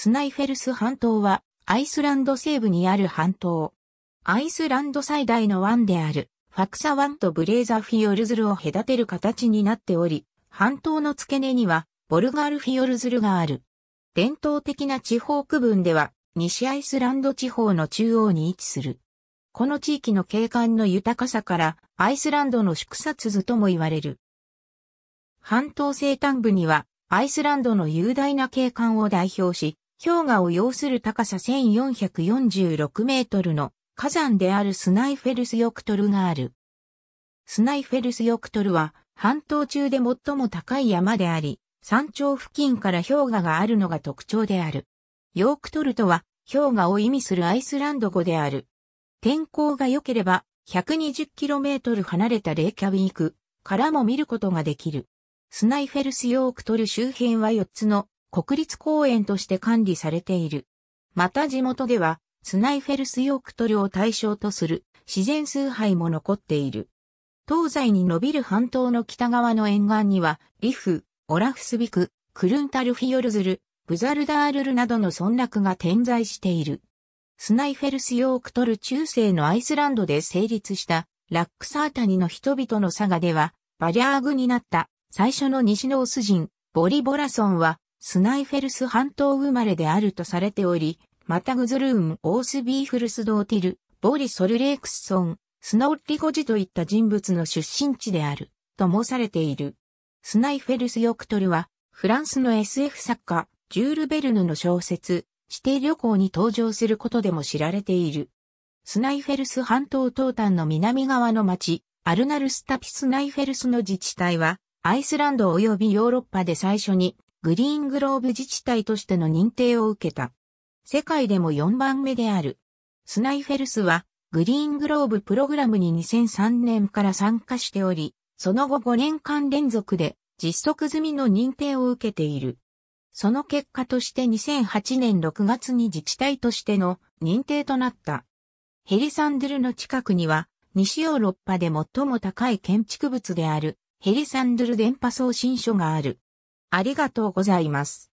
スナイフェルス半島はアイスランド西部にある半島。アイスランド最大の湾であるファクサ湾とブレーザフィヨルズルを隔てる形になっており、半島の付け根にはボルガールフィヨルズルがある。伝統的な地方区分では西アイスランド地方の中央に位置する。この地域の景観の豊かさからアイスランドの縮殺図とも言われる。半島西端部にはアイスランドの雄大な景観を代表し、氷河を要する高さ1446メートルの火山であるスナイフェルスヨクトルがある。スナイフェルスヨクトルは半島中で最も高い山であり、山頂付近から氷河があるのが特徴である。ヨークトルとは氷河を意味するアイスランド語である。天候が良ければ1 2 0トル離れたレイキャビークからも見ることができる。スナイフェルスヨークトル周辺は4つの国立公園として管理されている。また地元では、スナイフェルスヨークトルを対象とする自然崇拝も残っている。東西に伸びる半島の北側の沿岸には、リフ、オラフスビク、クルンタルフィヨルズル、ブザルダールルなどの村落が点在している。スナイフェルスヨークトル中世のアイスランドで成立したラックサータニの人々の佐賀では、バリャーグになった最初の西ノース人、ボリボラソンはスナイフェルス半島生まれであるとされており、またグズルーン、オースビーフルスドーティル、ボリソルレークスソン、スノーリゴジといった人物の出身地である、と申されている。スナイフェルス・ヨクトルは、フランスの SF 作家、ジュール・ベルヌの小説、指定旅行に登場することでも知られている。スナイフェルス半島東端の南側の町、アルナルスタピスナイフェルスの自治体は、アイスランド及びヨーロッパで最初にグリーングローブ自治体としての認定を受けた。世界でも4番目である。スナイフェルスは、グリーングローブプログラムに2003年から参加しており、その後5年間連続で実測済みの認定を受けている。その結果として2008年6月に自治体としての認定となった。ヘリサンドゥルの近くには、西ヨーロッパで最も高い建築物であるヘリサンドゥル電波送信所がある。ありがとうございます。